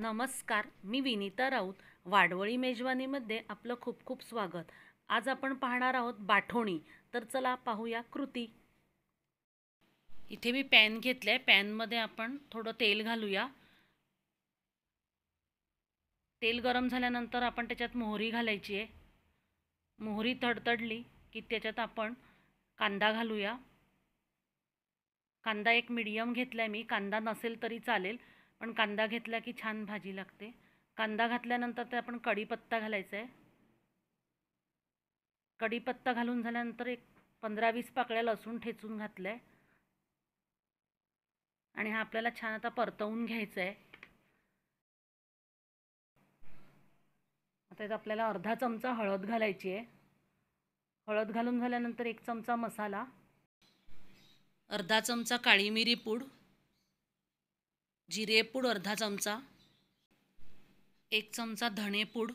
नमस्कार मी विनीता राऊत वाडवळी मेजवानीमध्ये आपलं खूप खूप स्वागत आज आपण पाहणार आहोत बाठोणी तर चला पाहूया कृती इथे मी पॅन घेतलं आहे पॅनमध्ये आपण थोडं तेल घालूया तेल गरम झाल्यानंतर आपण त्याच्यात मोहरी घालायची आहे मोहरी तडतडली की त्याच्यात आपण कांदा घालूया कांदा एक मीडियम घेतला आहे मी कांदा नसेल तरी चालेल पण कांदा घेतला की छान भाजी लागते कांदा घातल्यानंतर ते आपण कढीपत्ता घालायचा आहे कढीपत्ता घालून झाल्यानंतर एक पंधरा वीस पाकळ्या लसूण ठेचून घातलं आहे आणि हा आपल्याला छान आता परतवून घ्यायचा आहे आता आपल्याला अर्धा चमचा हळद घालायची आहे हळद घालून झाल्यानंतर एक चमचा मसाला अर्धा चमचा काळी मिरी पूड जिरेपूड अर्धा चमचा एक चमचा धणेपूड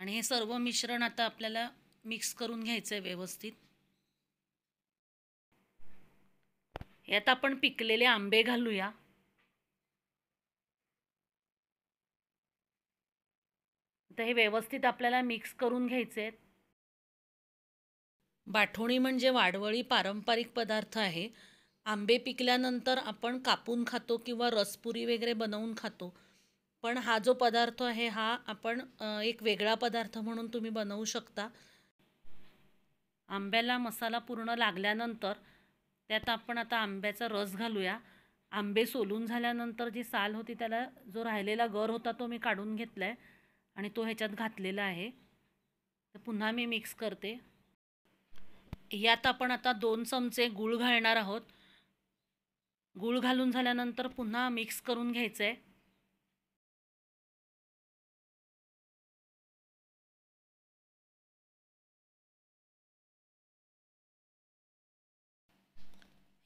आणि हे सर्व मिश्रण आता आपल्याला मिक्स करून घ्यायचं आहे व्यवस्थित यात आपण पिकलेले आंबे घालूया तर हे व्यवस्थित आपल्याला मिक्स करून घ्यायचे आहेत बाठोणी म्हणजे वाडवळी पारंपरिक पदार्थ आहे आंबे पिकल्यानंतर आपण कापून खातो किंवा रसपुरी वगैरे बनवून खातो पण हा जो पदार्थ आहे हा आपण एक वेगळा पदार्थ म्हणून तुम्ही बनवू शकता आंब्याला मसाला पूर्ण लागल्यानंतर त्यात आपण आता आंब्याचा रस घालूया आंबे सोलून झाल्यानंतर जी साल होती त्याला जो राहिलेला गर होता तो मी काढून घेतला आहे आणि तो ह्याच्यात घातलेला आहे तर पुन्हा मी मिक्स करते यात आपण आता दोन चमचे गूळ घालणार आहोत गूळ घालून झाल्यानंतर पुन्हा मिक्स करून घ्यायचं आहे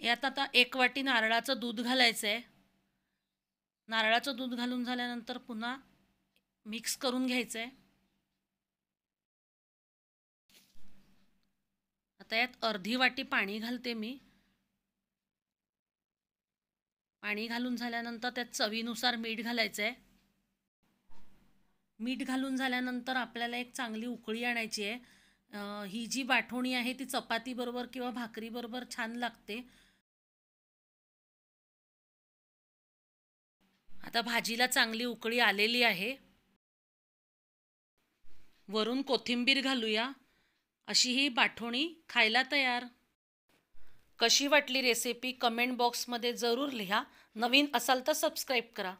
यात आता एक वाटी नारळाचं दूध घालायचं आहे नारळाचं दूध घालून झाल्यानंतर पुन्हा मिक्स करून घ्यायचं आहे आता यात अर्धी वाटी पाणी घालते मी पाणी घालून झाल्यानंतर त्यात चवीनुसार मीठ घालायचं आहे मीठ घालून झाल्यानंतर आपल्याला एक चांगली उकळी आणायची आहे ही जी बाठोणी आहे ती चपातीबरोबर किंवा भाकरीबरोबर छान लागते आता भाजीला चांगली उकळी आलेली आहे वरून कोथिंबीर घालूया अशी ही बाठोणी खायला तयार कशी वाटली रेसिपी कमेंट बॉक्समध्ये जरूर लिहा नवीन असाल तर सबस्क्राईब करा